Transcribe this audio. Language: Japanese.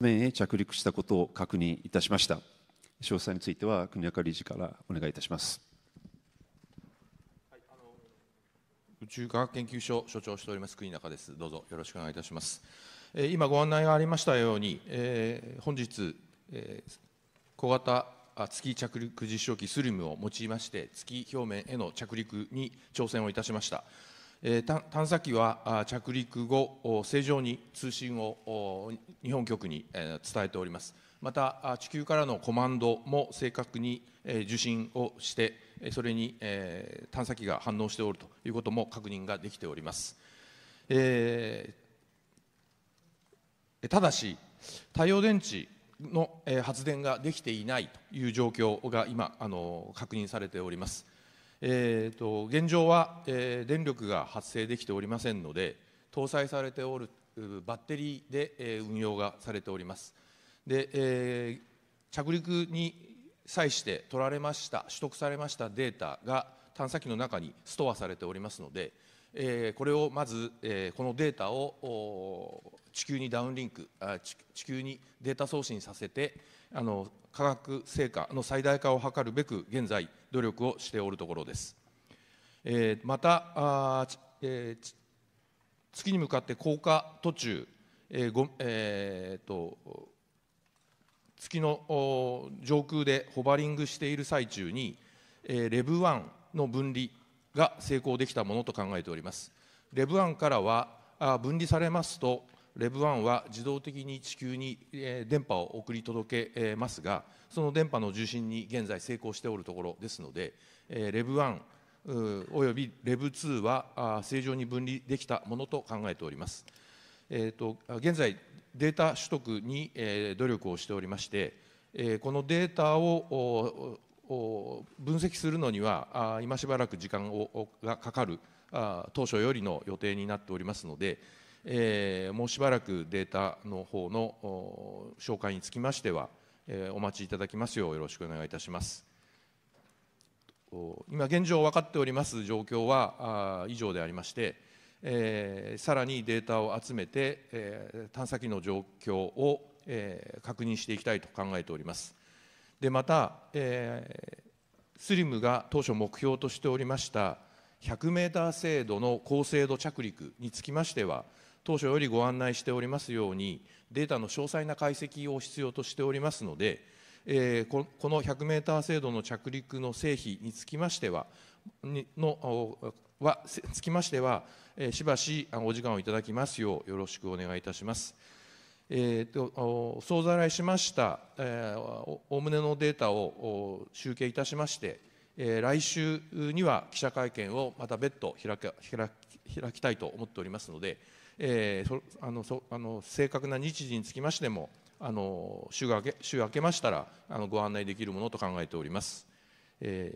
面へ着陸したことを確認いたしました詳細については国明理事からお願いいたします宇宙科学研究所所長しております国中ですどうぞよろしくお願いいたします今ご案内がありましたように、え本日、え小型月着陸実証機スリムを用いまして月表面への着陸に挑戦をいたしましたえ探査機は着陸後、正常に通信を日本局に伝えております。また、地球からのコマンドも正確に受信をして、それに探査機が反応しておるということも確認ができております。えー、ただし、太陽電池の発電ができていないという状況が今、あの確認されております。えーと、現状は、えー、電力が発生できておりませんので搭載されておるバッテリーで、えー、運用がされておりますで、えー、着陸に際して取られました取得されましたデータが探査機の中にストアされておりますので、えー、これをまず、えー、このデータを地球にダウンリンクあ地球にデータ送信させてあの科学成果の最大化を図るべく現在努力をしておるところです、えー、またあ、えー、月に向かって降下途中、えーごえーと、と月の上空でホバリングしている最中に、えー、レブ1の分離が成功できたものと考えております。レブ1からは分離されますとレブ1は自動的に地球に電波を送り届けますがその電波の受信に現在成功しておるところですのでレブ1およびレブ2は正常に分離できたものと考えております。えーと、と現在データ取得に努力をしておりましてこのデータを分析するのには今しばらく時間をがかかる当初よりの予定になっておりますので、えもうしばらくデータの方の紹介につきましては、えお待ちいただきますようよろしくお願いいたします。今現状分かっております状況は以上でありまして、えさらにデータを集めて、え探査機の状況を、え確認していきたいと考えております。でまた、えー、スリムが当初目標としておりました100メーター制度の高精度着陸につきましては当初よりご案内しておりますようにデータの詳細な解析を必要としておりますので、えー、この100メーター制度の着陸の成否につきましてはのはつきましては、えー、しばしお時間をいただきますようよろしくお願いいたします。えーと、総ざらいしましたおおむねのデータを集計いたしまして、えー、来週には記者会見をまた別途開き開き開きたいと思っておりますので、えー、そあのそあの正確な日時につきましてもあの週が明け週明けましたらあのご案内できるものと考えております。えー